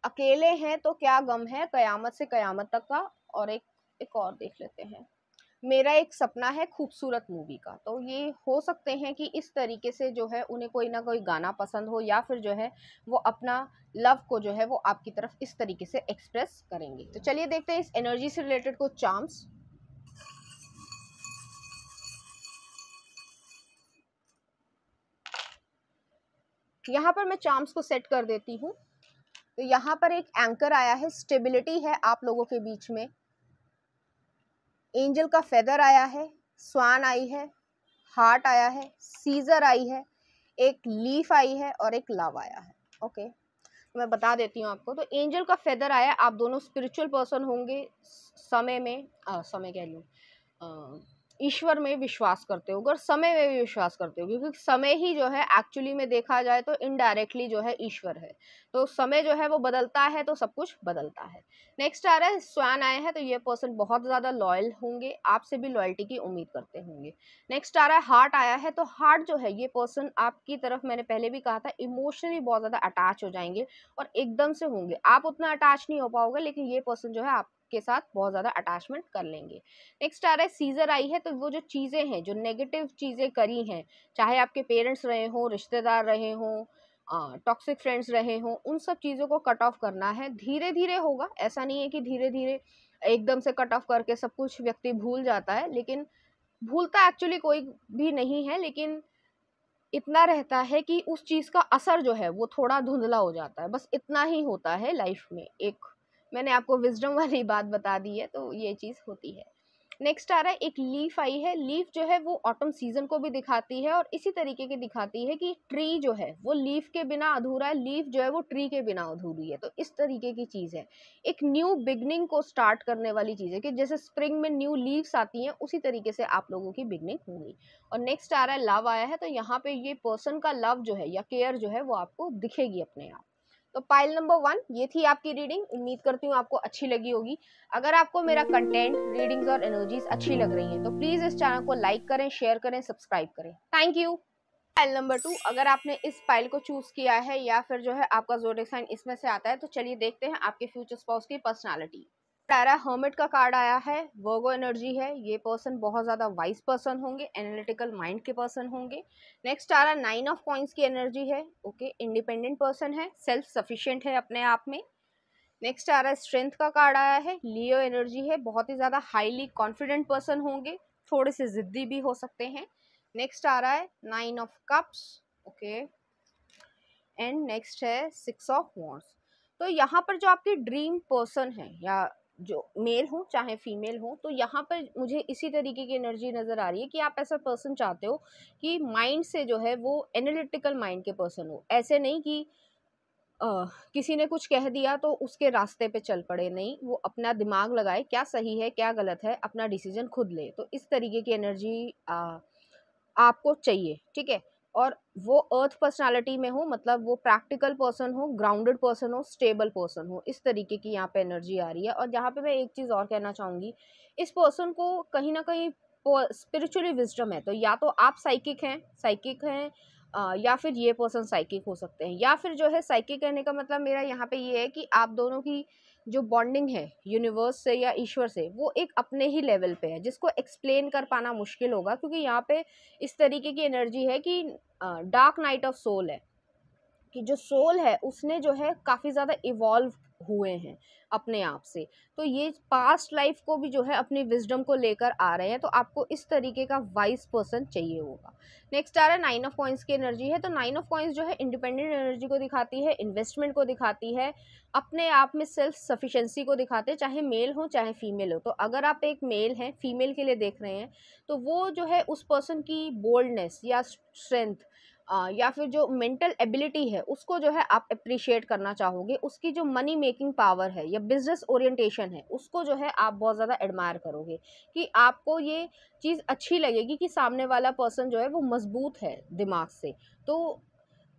A: अकेले हैं तो क्या गम है कयामत से कयामत तक का और एक एक और देख लेते हैं मेरा एक सपना है खूबसूरत मूवी का तो ये हो सकते हैं कि इस तरीके से जो है उन्हें कोई ना कोई गाना पसंद हो या फिर जो है वो अपना लव को जो है वो आपकी तरफ इस तरीके से एक्सप्रेस करेंगे तो चलिए देखते हैं इस एनर्जी से रिलेटेड कुछ चार्म्स यहाँ पर मैं चार्म्स को सेट कर देती हूँ तो यहाँ पर एक एंकर आया है स्टेबिलिटी है आप लोगों के बीच में एंजल का फेदर आया है स्वान आई है हार्ट आया है सीजर आई है एक लीफ आई है और एक लव आया है ओके तो मैं बता देती हूँ आपको तो एंजल का फेदर आया आप दोनों स्पिरिचुअल पर्सन होंगे समय में आ, समय कह लूँ ईश्वर में विश्वास करते हो और समय में भी विश्वास करते हो क्योंकि समय ही जो है एक्चुअली में देखा जाए तो इनडायरेक्टली जो है ईश्वर है तो समय जो है वो बदलता है तो सब कुछ बदलता है नेक्स्ट आ रहा है स्वान आए हैं तो ये पर्सन बहुत ज़्यादा लॉयल होंगे आपसे भी लॉयल्टी की उम्मीद करते होंगे नेक्स्ट आ रहा है हार्ट आया है तो हार्ट जो है ये पर्सन आपकी तरफ मैंने पहले भी कहा था इमोशनली बहुत ज़्यादा अटैच हो जाएंगे और एकदम से होंगे आप उतना अटैच नहीं हो पाओगे लेकिन ये पर्सन जो है आप के साथ बहुत ज़्यादा अटैचमेंट कर लेंगे नेक्स्ट आ रहा है सीज़र आई है तो वो जो चीज़ें हैं जो नेगेटिव चीज़ें करी हैं चाहे आपके पेरेंट्स रहे हों रिश्तेदार रहे हों टॉक्सिक फ्रेंड्स रहे हों उन सब चीज़ों को कट ऑफ करना है धीरे धीरे होगा ऐसा नहीं है कि धीरे धीरे एकदम से कट ऑफ करके सब कुछ व्यक्ति भूल जाता है लेकिन भूलता एक्चुअली कोई भी नहीं है लेकिन इतना रहता है कि उस चीज़ का असर जो है वो थोड़ा धुंधला हो जाता है बस इतना ही होता है लाइफ में एक मैंने आपको विजडम वाली बात बता दी है तो ये चीज़ होती है नेक्स्ट आ रहा है एक लीफ आई है लीफ जो है वो ऑटम सीजन को भी दिखाती है और इसी तरीके की दिखाती है कि ट्री जो है वो लीफ के बिना अधूरा है लीफ जो है वो ट्री के बिना अधूरी है तो इस तरीके की चीज़ है एक न्यू बिगनिंग को स्टार्ट करने वाली चीज़ है कि जैसे स्प्रिंग में न्यू लीव्स आती हैं उसी तरीके से आप लोगों की बिगनिंग होगी और नेक्स्ट आ रहा है लव आया है तो यहाँ पे ये पर्सन का लव जो है या केयर जो है वो आपको दिखेगी अपने आप तो पाइल नंबर वन ये थी आपकी रीडिंग उम्मीद करती हूँ आपको अच्छी लगी होगी अगर आपको मेरा कंटेंट रीडिंग्स और एनर्जीज अच्छी लग रही हैं तो प्लीज़ इस चैनल को लाइक करें शेयर करें सब्सक्राइब करें thank you pile number two अगर आपने इस पाइल को चूज़ किया है या फिर जो है आपका जोडिक साइन इसमें से आता है तो चलिए देखते हैं आपके फ्यूचर स्पाउस की पर्सनैलिटी आ रहा है हर्मिट का कार्ड आया है वर्गो एनर्जी है ये पर्सन बहुत ज़्यादा वाइज पर्सन होंगे एनालिटिकल माइंड के पर्सन होंगे नेक्स्ट आ रहा है नाइन ऑफ पॉइंट्स की एनर्जी है ओके इंडिपेंडेंट पर्सन है सेल्फ सफिशियंट है अपने आप में नेक्स्ट आ रहा है स्ट्रेंथ का कार्ड आया है लियो एनर्जी है बहुत ही ज़्यादा हाईली कॉन्फिडेंट पर्सन होंगे थोड़े से ज़िद्दी भी हो सकते हैं नेक्स्ट आ रहा है nine of cups okay and next है सिक्स ऑफ वॉन्स तो यहाँ पर जो आपके ड्रीम पर्सन है या जो मेल हो चाहे फीमेल हो तो यहाँ पर मुझे इसी तरीके की एनर्जी नज़र आ रही है कि आप ऐसा पर्सन चाहते हो कि माइंड से जो है वो एनालिटिकल माइंड के पर्सन हो ऐसे नहीं कि आ, किसी ने कुछ कह दिया तो उसके रास्ते पे चल पड़े नहीं वो अपना दिमाग लगाए क्या सही है क्या गलत है अपना डिसीजन खुद ले तो इस तरीके की एनर्जी आ, आपको चाहिए ठीक है और वो अर्थ पर्सनालिटी में हो मतलब वो प्रैक्टिकल पर्सन हो ग्राउंडेड पर्सन हो स्टेबल पर्सन हो इस तरीके की यहाँ पे एनर्जी आ रही है और यहाँ पे मैं एक चीज़ और कहना चाहूँगी इस पर्सन को कहीं ना कहीं स्पिरिचुअली विजडम है तो या तो आप साइकिक हैं साइकिक हैं या फिर ये पर्सन साइकिक हो सकते हैं या फिर जो है साइकिक कहने का मतलब मेरा यहाँ पे ये है कि आप दोनों की जो बॉन्डिंग है यूनिवर्स से या ईश्वर से वो एक अपने ही लेवल पे है जिसको एक्सप्लेन कर पाना मुश्किल होगा क्योंकि यहाँ पे इस तरीके की एनर्जी है कि डार्क नाइट ऑफ सोल है कि जो सोल है उसने जो है काफ़ी ज़्यादा इवॉल्व हुए हैं अपने आप से तो ये पास्ट लाइफ को भी जो है अपनी विजडम को लेकर आ रहे हैं तो आपको इस तरीके का वाइस पर्सन चाहिए होगा नेक्स्ट आ रहा है नाइन ऑफ कॉइंस की एनर्जी है तो नाइन ऑफ कॉइंस जो है इंडिपेंडेंट एनर्जी को दिखाती है इन्वेस्टमेंट को दिखाती है अपने आप में सेल्फ सफिशेंसी को दिखाते हैं चाहे मेल हो चाहे फीमेल हो तो अगर आप एक मेल हैं फीमेल के लिए देख रहे हैं तो वो जो है उस पर्सन की बोल्डनेस या स्ट्रेंथ या फिर जो मेंटल एबिलिटी है उसको जो है आप अप्रिशिएट करना चाहोगे उसकी जो मनी मेकिंग पावर है या बिजनेस ओरिएंटेशन है उसको जो है आप बहुत ज़्यादा एडमायर करोगे कि आपको ये चीज़ अच्छी लगेगी कि सामने वाला पर्सन जो है वो मजबूत है दिमाग से तो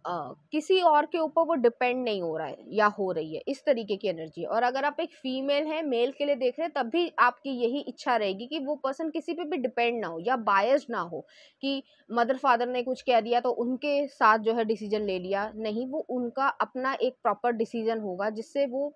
A: आ, किसी और के ऊपर वो डिपेंड नहीं हो रहा है या हो रही है इस तरीके की एनर्जी और अगर आप एक फीमेल हैं मेल के लिए देख रहे हैं तब भी आपकी यही इच्छा रहेगी कि वो पर्सन किसी पे भी डिपेंड ना हो या बायस ना हो कि मदर फादर ने कुछ कह दिया तो उनके साथ जो है डिसीजन ले लिया नहीं वो उनका अपना एक प्रॉपर डिसीजन होगा जिससे वो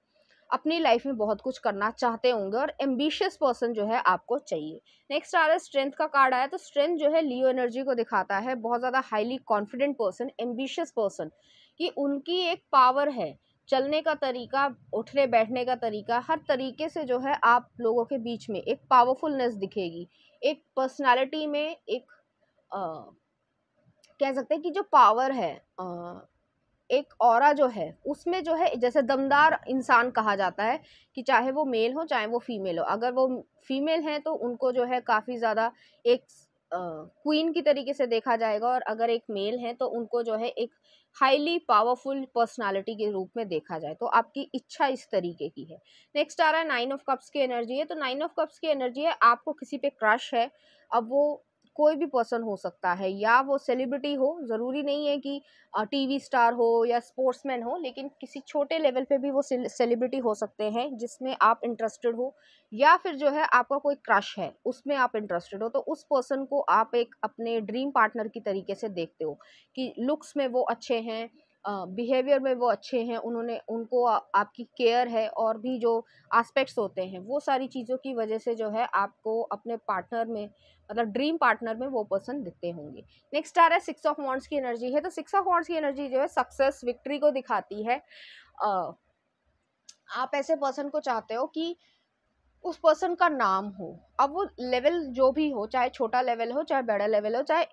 A: अपनी लाइफ में बहुत कुछ करना चाहते होंगे और एम्बिशियस पर्सन जो है आपको चाहिए नेक्स्ट आ रहा है स्ट्रेंथ का कार्ड आया तो स्ट्रेंथ जो है लियो एनर्जी को दिखाता है बहुत ज़्यादा highly confident person ambitious person कि उनकी एक पावर है चलने का तरीका उठने बैठने का तरीका हर तरीके से जो है आप लोगों के बीच में एक पावरफुलनेस दिखेगी एक पर्सनालिटी में एक आ, कह सकते हैं कि जो पावर है आ, एक और जो है उसमें जो है जैसे दमदार इंसान कहा जाता है कि चाहे वो मेल हो चाहे वो फीमेल हो अगर वो फीमेल हैं तो उनको जो है काफ़ी ज़्यादा एक क्वीन की तरीके से देखा जाएगा और अगर एक मेल है तो उनको जो है एक हाईली पावरफुल पर्सनालिटी के रूप में देखा जाए तो आपकी इच्छा इस तरीके की है नेक्स्ट आ रहा है नाइन ऑफ कप्स की एनर्जी है तो नाइन ऑफ कप्स की एनर्जी है आपको किसी पे क्रश है अब वो कोई भी पर्सन हो सकता है या वो सेलिब्रिटी हो ज़रूरी नहीं है कि टीवी स्टार हो या स्पोर्ट्समैन हो लेकिन किसी छोटे लेवल पे भी वो सेलिब्रिटी हो सकते हैं जिसमें आप इंटरेस्टेड हो या फिर जो है आपका कोई क्रश है उसमें आप इंटरेस्टेड हो तो उस पर्सन को आप एक अपने ड्रीम पार्टनर की तरीके से देखते हो कि लुक्स में वो अच्छे हैं बिहेवियर में वो अच्छे हैं उन्होंने उनको आ, आपकी केयर है और भी जो आस्पेक्ट्स होते हैं वो सारी चीज़ों की वजह से जो है आपको अपने पार्टनर में मतलब ड्रीम पार्टनर में वो पर्सन दिखते होंगे नेक्स्ट आ रहा है सिक्स ऑफ वॉन्ट्स की एनर्जी है तो सिक्स ऑफ वॉन्ट्स की एनर्जी जो है सक्सेस विक्ट्री को दिखाती है आ, आप ऐसे पर्सन को चाहते हो कि उस पर्सन का नाम हो अब वो लेवल जो भी हो चाहे छोटा लेवल हो चाहे बड़ा लेवल हो चाहे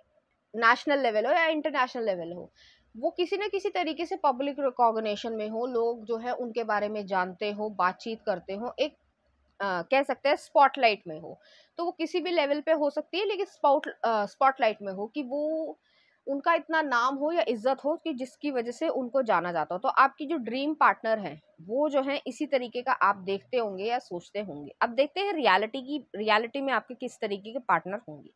A: नेशनल लेवल हो या इंटरनेशनल लेवल हो वो किसी न किसी तरीके से पब्लिक रिकॉग्नेशन में हो लोग जो है उनके बारे में जानते हो बातचीत करते हो एक आ, कह सकते हैं स्पॉटलाइट में हो तो वो किसी भी लेवल पे हो सकती है लेकिन स्पॉट स्पॉटलाइट में हो कि वो उनका इतना नाम हो या इज्जत हो कि जिसकी वजह से उनको जाना जाता हो तो आपकी जो ड्रीम पार्टनर है वो जो है इसी तरीके का आप देखते होंगे या सोचते होंगे अब देखते हैं रियलिटी की रियलिटी में आपके किस तरीके के पार्टनर होंगे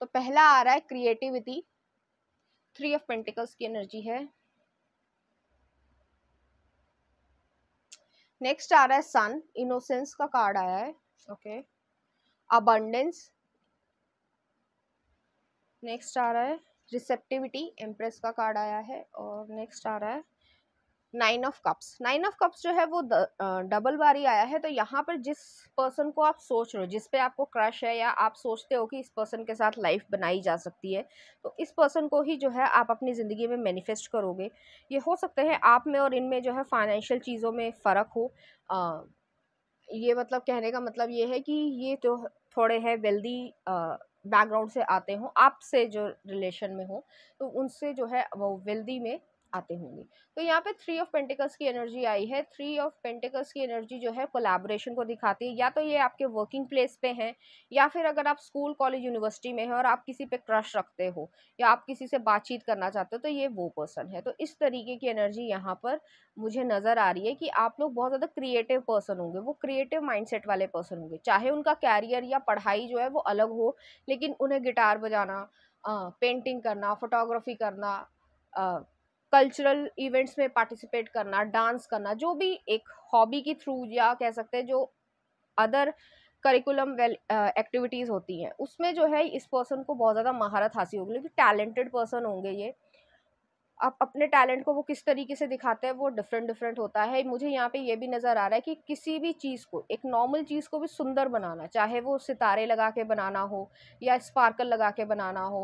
A: तो पहला आ रहा है क्रिएटिविटी थ्री ऑफ पेंटिकल्स की एनर्जी है नेक्स्ट आ रहा है सन इनोसेंस का कार्ड आया है ओके अबंडेंस नेक्स्ट आ रहा है रिसेप्टिविटी एम्प्रेस का कार्ड आया है और नेक्स्ट आ रहा है nine of cups nine of cups जो है वो डबल डबल बारी आया है तो यहाँ पर जिस पर्सन को आप सोच रहे हो जिस पे आपको क्रश है या आप सोचते हो कि इस पर्सन के साथ लाइफ बनाई जा सकती है तो इस पर्सन को ही जो है आप अपनी ज़िंदगी में मैनिफेस्ट करोगे ये हो सकते हैं आप में और इनमें जो है फाइनेंशियल चीज़ों में फ़र्क हो आ, ये मतलब कहने का मतलब ये है कि ये जो तो थोड़े हैं वेल्दी बैकग्राउंड से आते हों आपसे जो रिलेशन में हो तो उनसे जो है वो वेल्दी में आते होंगे तो यहाँ पे थ्री ऑफ पेंटिकल्स की एनर्जी आई है थ्री ऑफ पेंटिकल्स की एनर्जी जो है कोलैबोरेशन को दिखाती है या तो ये आपके वर्किंग प्लेस पे हैं या फिर अगर आप स्कूल कॉलेज यूनिवर्सिटी में हैं और आप किसी पे क्रश रखते हो या आप किसी से बातचीत करना चाहते हो तो ये वो पर्सन है तो इस तरीके की एनर्जी यहाँ पर मुझे नज़र आ रही है कि आप लोग बहुत ज़्यादा क्रिएटिव पर्सन होंगे वो क्रिएटिव माइंड वाले पर्सन होंगे चाहे उनका कैरियर या पढ़ाई जो है वो अलग हो लेकिन उन्हें गिटार बजाना पेंटिंग करना फोटोग्राफी करना कल्चरल इवेंट्स में पार्टिसिपेट करना डांस करना जो भी एक हॉबी के थ्रू या कह सकते हैं जो अदर करिकुलम वेल एक्टिविटीज़ होती हैं उसमें जो है इस पर्सन को बहुत ज़्यादा महारत हासिल होगी क्योंकि टैलेंटेड पर्सन होंगे ये अब अपने टैलेंट को वो किस तरीके से दिखाते हैं वो डिफरेंट डिफरेंट होता है मुझे यहाँ पे ये भी नज़र आ रहा है कि किसी भी चीज़ को एक नॉर्मल चीज़ को भी सुंदर बनाना चाहे वो सितारे लगा के बनाना हो या स्पार्कल लगा के बनाना हो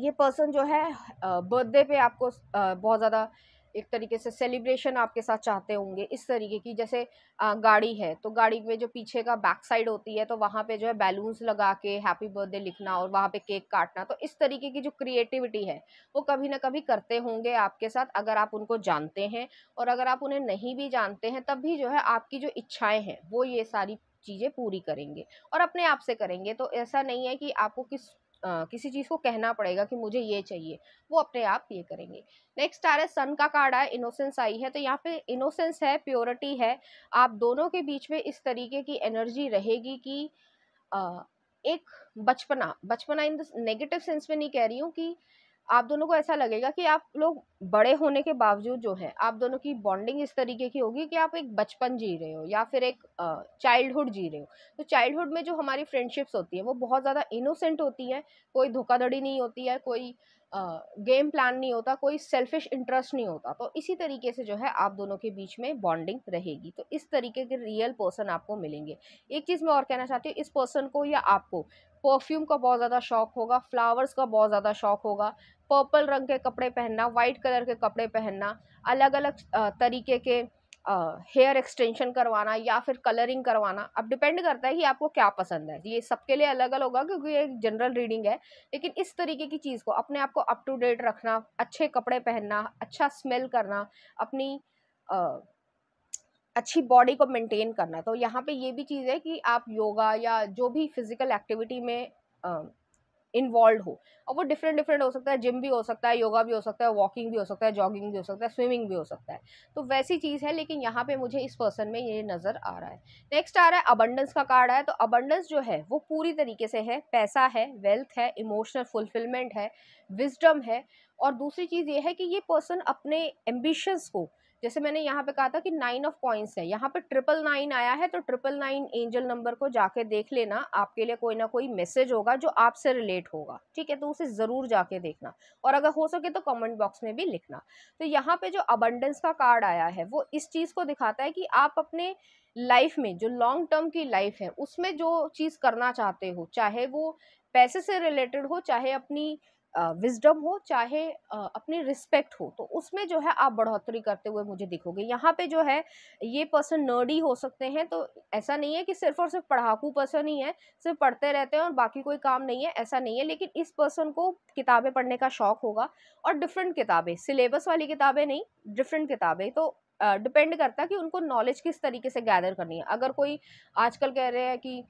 A: ये पर्सन जो है बर्थडे पे आपको बहुत ज़्यादा एक तरीके से सेलिब्रेशन आपके साथ चाहते होंगे इस तरीके की जैसे गाड़ी है तो गाड़ी में जो पीछे का बैक साइड होती है तो वहाँ पे जो है बैलून्स लगा के हैप्पी बर्थडे लिखना और वहाँ पे केक काटना तो इस तरीके की जो क्रिएटिविटी है वो कभी ना कभी करते होंगे आपके साथ अगर आप उनको जानते हैं और अगर आप उन्हें नहीं भी जानते हैं तब भी जो है आपकी जो इच्छाएँ हैं वो ये सारी चीज़ें पूरी करेंगे और अपने आप से करेंगे तो ऐसा नहीं है कि आपको किस आ, किसी चीज़ को कहना पड़ेगा कि मुझे ये चाहिए वो अपने आप ये करेंगे नेक्स्ट आ रहा है सन का कार्ड आया इनोसेंस आई है तो यहाँ पे इनोसेंस है प्योरिटी है आप दोनों के बीच में इस तरीके की एनर्जी रहेगी कि आ, एक बचपना बचपना इन द नेगेटिव सेंस में नहीं कह रही हूँ कि आप दोनों को ऐसा लगेगा कि आप लोग बड़े होने के बावजूद जो है आप दोनों की बॉन्डिंग इस तरीके की होगी कि आप एक बचपन जी रहे हो या फिर एक चाइल्डहुड जी रहे हो तो चाइल्डहुड में जो हमारी फ्रेंडशिप्स होती है वो बहुत ज़्यादा इनोसेंट होती है कोई धोखाधड़ी नहीं होती है कोई गेम प्लान नहीं होता कोई सेल्फिश इंटरेस्ट नहीं होता तो इसी तरीके से जो है आप दोनों के बीच में बॉन्डिंग रहेगी तो इस तरीके के रियल पर्सन आपको मिलेंगे एक चीज़ मैं और कहना चाहती हूँ इस पर्सन को या आपको परफ्यूम का बहुत ज़्यादा शौक होगा फ्लावर्स का बहुत ज़्यादा शौक होगा पर्पल रंग के कपड़े पहनना वाइट कलर के कपड़े पहनना अलग अलग तरीके के हेयर एक्सटेंशन करवाना या फिर कलरिंग करवाना अब डिपेंड करता है कि आपको क्या पसंद है ये सबके लिए अलग अलग होगा क्योंकि ये जनरल रीडिंग है लेकिन इस तरीके की चीज़ को अपने आप को अप टू डेट रखना अच्छे कपड़े पहनना अच्छा स्मेल करना अपनी आ, अच्छी बॉडी को मेंटेन करना तो यहाँ पे ये भी चीज़ है कि आप योगा या जो भी फिज़िकल एक्टिविटी में आ, इन्वॉल्व हो और वो डिफरेंट डिफरेंट हो सकता है जिम भी हो सकता है योगा भी हो सकता है वॉकिंग भी हो सकता है जॉगिंग भी हो सकता है स्विमिंग भी हो सकता है तो वैसी चीज़ है लेकिन यहाँ पे मुझे इस पर्सन में ये नज़र आ रहा है नेक्स्ट आ रहा है अबंडेंस का कार्ड है तो अबंडेंस जो है वो पूरी तरीके से है पैसा है वेल्थ है इमोशनल फुलफिलमेंट है विजडम है और दूसरी चीज़ ये है कि ये पर्सन अपने एम्बिशंस को जैसे मैंने यहाँ पे कहा था कि नाइन ऑफ पॉइंट्स है यहाँ पे ट्रिपल नाइन आया है तो ट्रिपल नाइन एंजल नंबर को जाके देख लेना आपके लिए कोई ना कोई मैसेज होगा जो आपसे रिलेट होगा ठीक है तो उसे ज़रूर जाके देखना और अगर हो सके तो कमेंट बॉक्स में भी लिखना तो यहाँ पे जो अबंडेंस का कार्ड आया है वो इस चीज़ को दिखाता है कि आप अपने लाइफ में जो लॉन्ग टर्म की लाइफ है उसमें जो चीज़ करना चाहते हो चाहे वो पैसे से रिलेटेड हो चाहे अपनी विजडम हो चाहे अपनी रिस्पेक्ट हो तो उसमें जो है आप बढ़ोतरी करते हुए मुझे दिखोगे यहाँ पे जो है ये पर्सन नर्डी हो सकते हैं तो ऐसा नहीं है कि सिर्फ और सिर्फ पढ़ाकू पर्सन ही है सिर्फ पढ़ते रहते हैं और बाकी कोई काम नहीं है ऐसा नहीं है लेकिन इस पर्सन को किताबें पढ़ने का शौक होगा और डिफरेंट किताबें सिलेबस वाली किताबें नहीं डिफरेंट किताबें तो डिपेंड करता है कि उनको नॉलेज किस तरीके से गैदर करनी है अगर कोई आजकल कह रहे हैं कि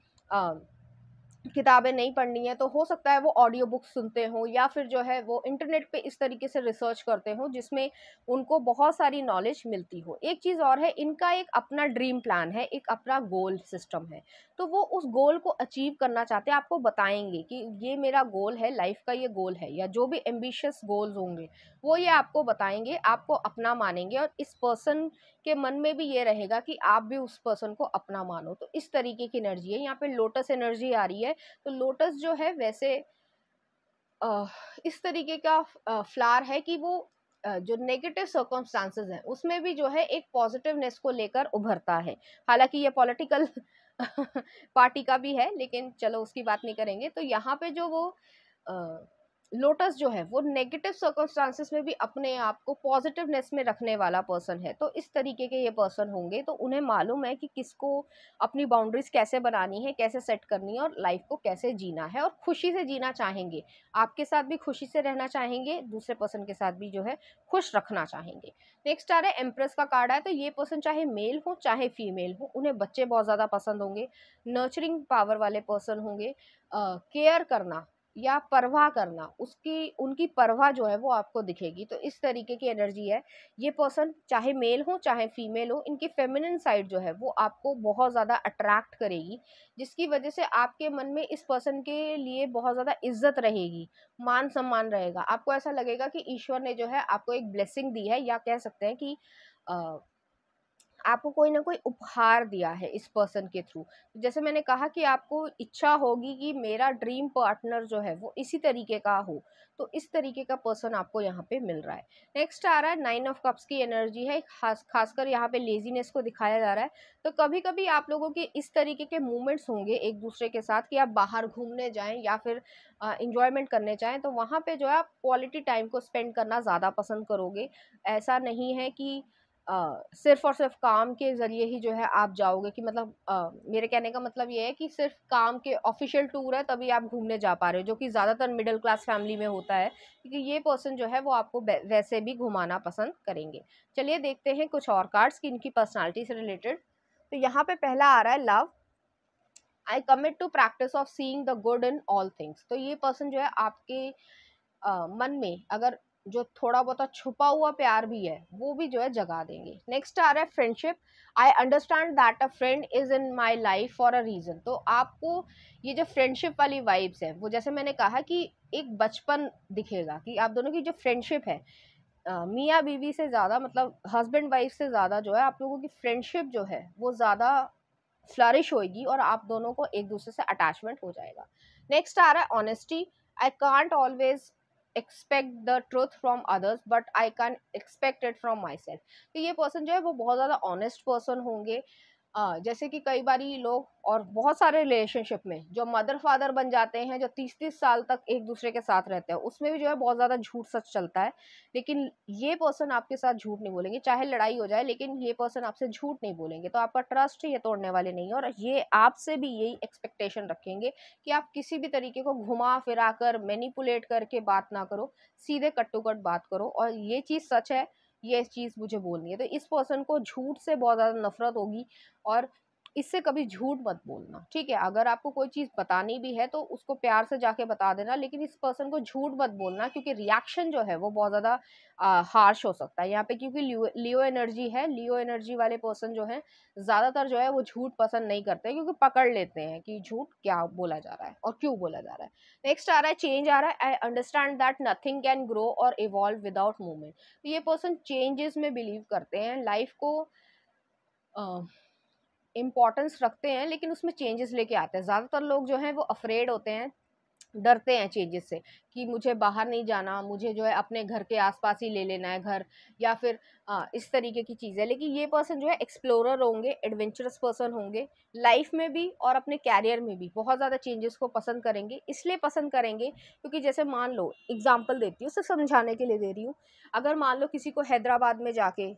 A: किताबें नहीं पढ़नी है तो हो सकता है वो ऑडियो बुक सुनते हों या फिर जो है वो इंटरनेट पे इस तरीके से रिसर्च करते हों जिसमें उनको बहुत सारी नॉलेज मिलती हो एक चीज़ और है इनका एक अपना ड्रीम प्लान है एक अपना गोल सिस्टम है तो वो उस गोल को अचीव करना चाहते हैं आपको बताएंगे कि ये मेरा गोल है लाइफ का ये गोल है या जो भी एम्बिशियस गोल्स होंगे वो ये आपको बताएंगे आपको अपना मानेंगे और इस पर्सन के मन में भी ये रहेगा कि आप भी उस पर्सन को अपना मानो तो इस तरीके की एनर्जी है यहाँ पे लोटस एनर्जी आ रही है तो लोटस जो है वैसे इस तरीके का फ्लावर है कि वो जो नेगेटिव सर्कमस्टांसेस हैं उसमें भी जो है एक पॉजिटिवनेस को लेकर उभरता है हालांकि ये पॉलिटिकल पार्टी का भी है लेकिन चलो उसकी बात नहीं करेंगे तो यहाँ पे जो वो लोटस जो है वो नेगेटिव सर्कमस्टांसिस में भी अपने आप को पॉजिटिवनेस में रखने वाला पर्सन है तो इस तरीके के ये पर्सन होंगे तो उन्हें मालूम है कि किसको अपनी बाउंड्रीज कैसे बनानी है कैसे सेट करनी है और लाइफ को कैसे जीना है और खुशी से जीना चाहेंगे आपके साथ भी खुशी से रहना चाहेंगे दूसरे पर्सन के साथ भी जो है खुश रखना चाहेंगे नेक्स्ट आ रहा है एम्प्रेस का कार्ड है तो ये पर्सन चाहे मेल हो चाहे फीमेल हो उन्हें बच्चे बहुत ज़्यादा पसंद होंगे नर्चरिंग पावर वाले पर्सन होंगे केयर करना या परवाह करना उसकी उनकी परवाह जो है वो आपको दिखेगी तो इस तरीके की एनर्जी है ये पर्सन चाहे मेल हो चाहे फीमेल हो इनकी फेमिनिन साइड जो है वो आपको बहुत ज़्यादा अट्रैक्ट करेगी जिसकी वजह से आपके मन में इस पर्सन के लिए बहुत ज़्यादा इज्जत रहेगी मान सम्मान रहेगा आपको ऐसा लगेगा कि ईश्वर ने जो है आपको एक ब्लेसिंग दी है या कह सकते हैं कि आ, आपको कोई ना कोई उपहार दिया है इस पर्सन के थ्रू तो जैसे मैंने कहा कि आपको इच्छा होगी कि मेरा ड्रीम पार्टनर जो है वो इसी तरीके का हो तो इस तरीके का पर्सन आपको यहाँ पे मिल रहा है नेक्स्ट आ रहा है नाइन ऑफ कप्स की एनर्जी है खास खासकर यहाँ पे लेजीनेस को दिखाया जा रहा है तो कभी कभी आप लोगों के इस तरीके के मूवमेंट्स होंगे एक दूसरे के साथ कि आप बाहर घूमने जाएं या फिर इंजॉयमेंट करने जाएं तो वहाँ पे जो है आप क्वालिटी टाइम को स्पेंड करना ज़्यादा पसंद करोगे ऐसा नहीं है कि आ, सिर्फ और सिर्फ काम के ज़रिए ही जो है आप जाओगे कि मतलब आ, मेरे कहने का मतलब ये है कि सिर्फ काम के ऑफिशियल टूर है तभी आप घूमने जा पा रहे हो जो कि ज़्यादातर मिडिल क्लास फैमिली में होता है क्योंकि ये पर्सन जो है वो आपको वैसे भी घुमाना पसंद करेंगे चलिए देखते हैं कुछ और कार्ड्स की इनकी पर्सनैलिटी से रिलेटेड तो यहाँ पर पहला आ रहा है love I commit to practice of seeing the good in all things तो ये पर्सन जो है आपके आ, मन में अगर जो थोड़ा बहुत छुपा हुआ प्यार भी है वो भी जो है जगा देंगे नेक्स्ट आ रहा है friendship I understand that a friend is in my life for a reason तो आपको ये जो फ्रेंडशिप वाली वाइब्स है वो जैसे मैंने कहा कि एक बचपन दिखेगा कि आप दोनों की जो फ्रेंडशिप है मियाँ बीवी से ज़्यादा मतलब हस्बैंड वाइफ से ज़्यादा जो है आप लोगों की फ्रेंडशिप जो है वो ज़्यादा फ्लरिश होगी और आप दोनों को एक दूसरे से अटैचमेंट हो जाएगा नेक्स्ट आ रहा है honesty I can't always expect the truth from others but I can expect it from myself तो ये पर्सन जो है वो बहुत ज़्यादा ऑनेस्ट पर्सन होंगे आ, हाँ, जैसे कि कई बारी लोग और बहुत सारे रिलेशनशिप में जो मदर फादर बन जाते हैं जो तीस तीस साल तक एक दूसरे के साथ रहते हैं उसमें भी जो है बहुत ज़्यादा झूठ सच चलता है लेकिन ये पर्सन आपके साथ झूठ नहीं बोलेंगे चाहे लड़ाई हो जाए लेकिन ये पर्सन आपसे झूठ नहीं बोलेंगे तो आपका ट्रस्ट ये तोड़ने वाले नहीं है और ये आपसे भी यही एक्सपेक्टेशन रखेंगे कि आप किसी भी तरीके को घुमा फिरा कर मैनिपुलेट करके बात ना करो सीधे कट टू कट बात करो और ये चीज़ सच है ये चीज़ मुझे बोलनी है तो इस पर्सन को झूठ से बहुत ज़्यादा नफरत होगी और इससे कभी झूठ मत बोलना ठीक है अगर आपको कोई चीज़ बतानी भी है तो उसको प्यार से जाके बता देना लेकिन इस पर्सन को झूठ मत बोलना क्योंकि रिएक्शन जो है वो बहुत ज़्यादा हार्श हो सकता है यहाँ पे क्योंकि लियो, एनर्जी है लियो एनर्जी वाले पर्सन जो है ज़्यादातर जो है वो झूठ पसंद नहीं करते क्योंकि पकड़ लेते हैं कि झूठ क्या बोला जा रहा है और क्यों बोला जा रहा है नेक्स्ट आ रहा है चेंज आ रहा है I understand that nothing can grow और इवॉल्व विदाउट मूवमेंट ये पर्सन चेंजेस में बिलीव करते हैं लाइफ को uh, इम्पॉर्टेंस रखते हैं लेकिन उसमें चेंजेस लेके आते हैं ज़्यादातर लोग जो हैं वो अफ्रेड होते हैं डरते हैं चेंजेस से कि मुझे बाहर नहीं जाना मुझे जो है अपने घर के आसपास ही ले लेना है घर या फिर आ, इस तरीके की चीज़ है लेकिन ये पर्सन जो है एक्सप्लोरर होंगे एडवेंचरस पर्सन होंगे लाइफ में भी और अपने कैरियर में भी बहुत ज़्यादा चेंजेस को पसंद करेंगे इसलिए पसंद करेंगे क्योंकि जैसे मान लो एग्जाम्पल देती हूँ सिर्फ समझाने के लिए दे रही हूँ अगर मान लो किसी को हैदराबाद में जाके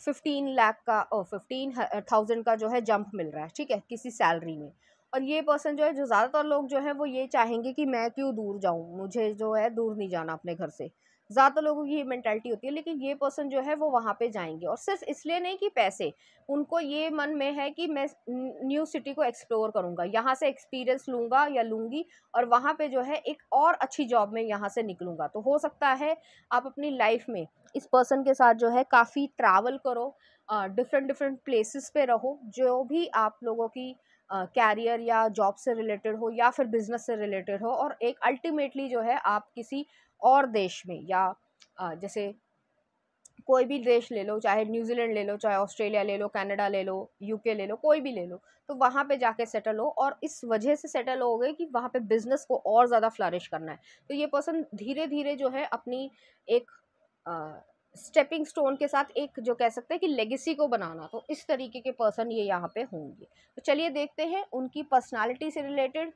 A: फिफ्टीन लाख का फिफ्टीन oh, थाउजेंड uh, का जो है जंप मिल रहा है ठीक है किसी सैलरी में और ये पर्सन जो है जो ज़्यादातर लोग जो है वो ये चाहेंगे कि मैं क्यों दूर जाऊँ मुझे जो है दूर नहीं जाना अपने घर से ज़्यादा लोगों की ये मैंटेलिटी होती है लेकिन ये पर्सन जो है वो वहाँ पे जाएंगे और सिर्फ इसलिए नहीं कि पैसे उनको ये मन में है कि मैं न्यू सिटी को एक्सप्लोर करूँगा यहाँ से एक्सपीरियंस लूँगा या लूँगी और वहाँ पे जो है एक और अच्छी जॉब में यहाँ से निकलूँगा तो हो सकता है आप अपनी लाइफ में इस पर्सन के साथ जो है काफ़ी ट्रैवल करो डिफरेंट डिफरेंट प्लेसेस पे रहो जो भी आप लोगों की कैरियर uh, या जॉब से रिलेटेड हो या फिर बिज़नेस से रिलेटेड हो और एक अल्टीमेटली जो है आप किसी और देश में या जैसे कोई भी देश ले लो चाहे न्यूजीलैंड ले लो चाहे ऑस्ट्रेलिया ले लो कनाडा ले लो यूके ले लो कोई भी ले लो तो वहाँ पे जाके सेटल हो और इस वजह से सेटल हो गए कि वहाँ पे बिजनेस को और ज़्यादा फ्लरिश करना है तो ये पर्सन धीरे धीरे जो है अपनी एक स्टेपिंग स्टोन के साथ एक जो कह सकते हैं कि लेगेसी को बनाना तो इस तरीके के पर्सन ये यहाँ पे होंगे तो चलिए देखते हैं उनकी पर्सनालिटी से रिलेटेड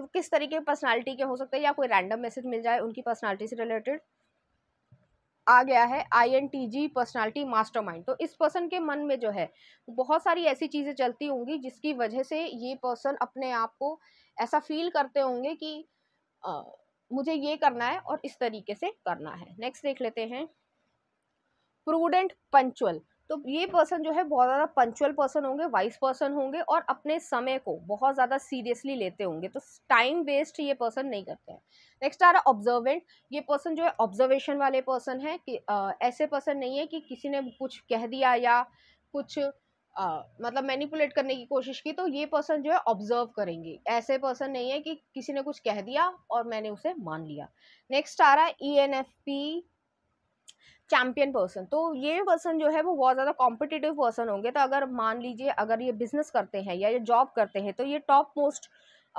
A: कि किस तरीके की पर्सनैलिटी के हो सकते हैं या कोई रैंडम मैसेज मिल जाए उनकी पर्सनैलिटी से रिलेटेड आ गया है I N T J personality mastermind तो इस पर्सन के मन में जो है बहुत सारी ऐसी चीज़ें चलती होंगी जिसकी वजह से ये पर्सन अपने आप को ऐसा फील करते होंगे कि आ, मुझे ये करना है और इस तरीके से करना है नेक्स्ट देख लेते हैं प्रूडेंट पंचुअल तो ये पर्सन जो है बहुत ज़्यादा पंचुअल पर्सन होंगे वाइस पर्सन होंगे और अपने समय को बहुत ज़्यादा सीरियसली लेते होंगे तो टाइम वेस्ट ये पर्सन नहीं करते हैं नेक्स्ट आ रहा है ऑब्जर्वेंट ये पर्सन जो है ऑब्जर्वेशन वाले पर्सन है कि आ, ऐसे पर्सन नहीं है कि किसी ने कुछ कह दिया या कुछ आ, मतलब मैनिपुलेट करने की कोशिश की तो ये पर्सन जो है ऑब्जर्व करेंगे ऐसे पर्सन नहीं है कि किसी ने कुछ कह दिया और मैंने उसे मान लिया नेक्स्ट आ रहा है E N F P champion person तो ये पर्सन जो है वो बहुत ज़्यादा कॉम्पिटिटिव पर्सन होंगे तो अगर मान लीजिए अगर ये बिजनेस करते हैं या ये जॉब करते हैं तो ये टॉप मोस्ट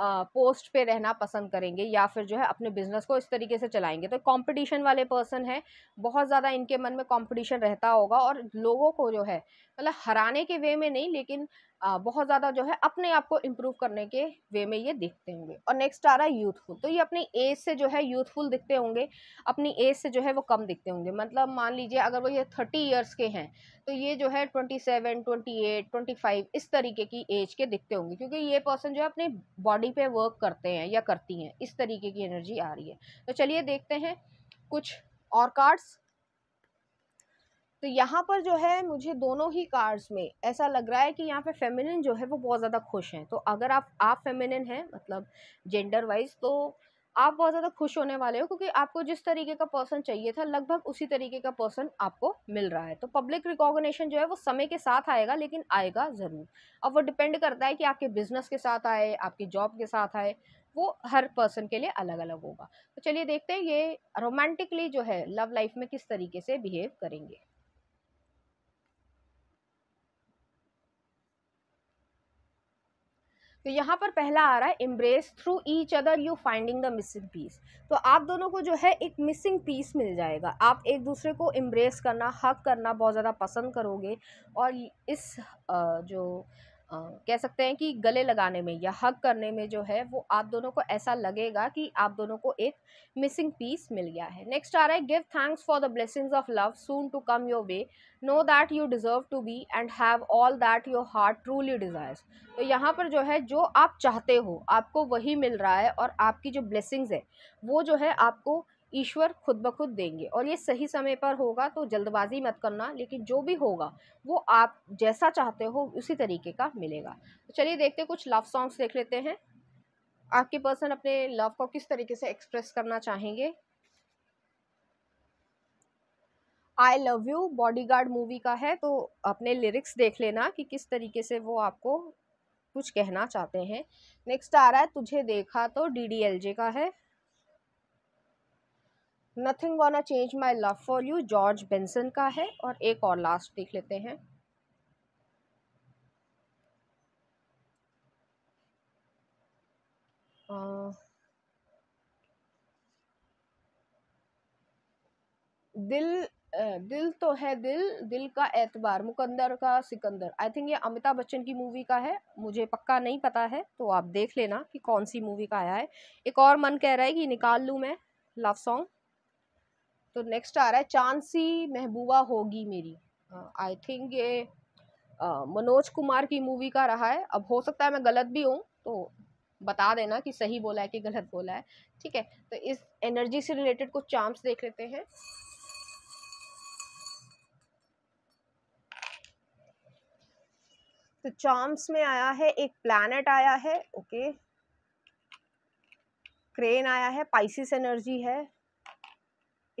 A: पोस्ट पे रहना पसंद करेंगे या फिर जो है अपने बिजनेस को इस तरीके से चलाएंगे तो कंपटीशन वाले पर्सन हैं बहुत ज़्यादा इनके मन में कंपटीशन रहता होगा और लोगों को जो है मतलब हराने के वे में नहीं लेकिन बहुत ज़्यादा जो है अपने आप को इम्प्रूव करने के वे में ये दिखते होंगे और नेक्स्ट आ रहा है यूथफुल तो ये अपनी एज से जो है यूथफुल दिखते होंगे अपनी एज से जो है वो कम दिखते होंगे मतलब मान लीजिए अगर वो ये थर्टी ईयर्स के हैं तो ये जो है twenty seven twenty eight twenty five इस तरीके की एज के दिखते होंगे क्योंकि ये पर्सन जो है अपने बॉडी पे वर्क करते हैं या करती हैं इस तरीके की एनर्जी आ रही है तो चलिए देखते हैं कुछ और कार्ड्स तो यहाँ पर जो है मुझे दोनों ही कार्ड्स में ऐसा लग रहा है कि यहाँ पे फेमिनिन जो है वो बहुत ज़्यादा खुश हैं तो अगर आप आप फेमिनिन हैं मतलब जेंडर वाइज तो आप बहुत ज़्यादा खुश होने वाले हो क्योंकि आपको जिस तरीके का पर्सन चाहिए था लगभग उसी तरीके का पर्सन आपको मिल रहा है तो पब्लिक रिकॉग्निशन जो है वो समय के साथ आएगा लेकिन आएगा ज़रूर अब वो डिपेंड करता है कि आपके बिजनेस के साथ आए आपकी जॉब के साथ आए वो हर पर्सन के लिए अलग अलग होगा तो चलिए देखते हैं ये रोमांटिकली जो है लव लाइफ में किस तरीके से बिहेव करेंगे तो यहाँ पर पहला आ रहा है embrace through each other you finding the missing piece तो आप दोनों को जो है एक मिसिंग पीस मिल जाएगा आप एक दूसरे को एम्ब्रेस करना हक करना बहुत ज़्यादा पसंद करोगे और इस जो कह सकते हैं कि गले लगाने में या हक करने में जो है वो आप दोनों को ऐसा लगेगा कि आप दोनों को एक मिसिंग पीस मिल गया है नेक्स्ट आ रहा है give thanks for the blessings of love soon to come your way know that you deserve to be and have all that your heart truly desires तो यहाँ पर जो है जो आप चाहते हो आपको वही मिल रहा है और आपकी जो ब्लेसिंग्स है वो जो है आपको ईश्वर खुद ब खुद देंगे और ये सही समय पर होगा तो जल्दबाजी मत करना लेकिन जो भी होगा वो आप जैसा चाहते हो उसी तरीके का मिलेगा तो चलिए देखते कुछ लव सॉन्ग्स देख लेते हैं आपके पर्सन अपने लव को किस तरीके से एक्सप्रेस करना चाहेंगे I love you guard movie का है तो अपने लिरिक्स देख लेना कि किस तरीके से वो आपको कुछ कहना चाहते हैं नेक्स्ट आ रहा है तुझे देखा तो डी डी एल जे का है nothing gonna change my love for you George Benson का है और एक और लास्ट देख लेते हैं दिल दिल तो है दिल दिल का एतबार मुकंदर का सिकंदर आई थिंक ये अमिताभ बच्चन की मूवी का है मुझे पक्का नहीं पता है तो आप देख लेना कि कौन सी मूवी का आया है एक और मन कह रहा है कि निकाल लूँ मैं लव सॉन्ग तो नेक्स्ट आ रहा है चांसी महबूबा होगी मेरी आई थिंक ये मनोज कुमार की मूवी का रहा है अब हो सकता है मैं गलत भी हूँ तो बता देना कि सही बोला है कि गलत बोला है ठीक है तो इस एनर्जी से रिलेटेड कुछ चांस देख लेते हैं तो चाम्स में आया है एक प्लैनेट आया है ओके क्रेन आया है पाइसिस एनर्जी है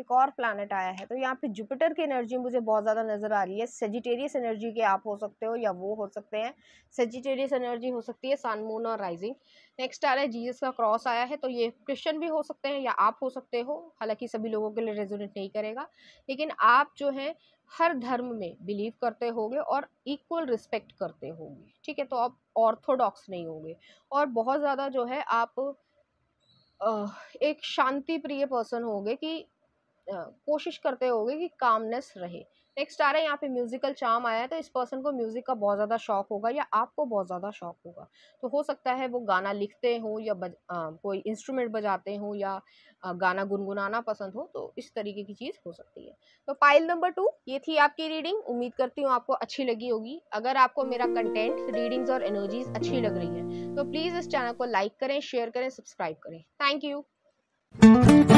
A: एक और प्लानट आया है तो यहाँ पे जुपिटर की एनर्जी मुझे बहुत ज़्यादा नज़र आ रही है सेजिटेरियस एनर्जी के आप हो सकते हो या वो हो सकते हैं सेजिटेरियस एनर्जी हो सकती है सन मून और राइजिंग नेक्स्ट आ रहा है जीजस का क्रॉस आया है तो ये क्रिश्चियन भी हो सकते हैं या आप हो सकते हो हालांकि सभी लोगों के लिए रेजोनेट नहीं करेगा लेकिन आप जो हैं हर धर्म में बिलीव करते होंगे और इक्वल रिस्पेक्ट करते होंगे ठीक है तो आप ऑर्थोडॉक्स नहीं होंगे और बहुत ज़्यादा जो है आप एक शांति प्रिय पर्सन होंगे कि कोशिश करते होगे कि कामनेस रहे नेक्स्ट आ रहा है यहाँ पे म्यूजिकल चाम आया है तो इस पर्सन को म्यूज़िक का बहुत ज़्यादा शौक होगा या आपको बहुत ज़्यादा शौक होगा तो हो सकता है वो गाना लिखते हों या बज, आ, कोई इंस्ट्रूमेंट बजाते हों या आ, गाना गुनगुनाना पसंद हो तो इस तरीके की चीज़ हो सकती है तो पाइल नंबर टू ये थी आपकी रीडिंग उम्मीद करती हूँ आपको अच्छी लगी होगी अगर आपको मेरा कंटेंट रीडिंग्स और एनर्जीज अच्छी लग रही है तो प्लीज़ इस चैनल को लाइक करें शेयर करें सब्सक्राइब करें थैंक यू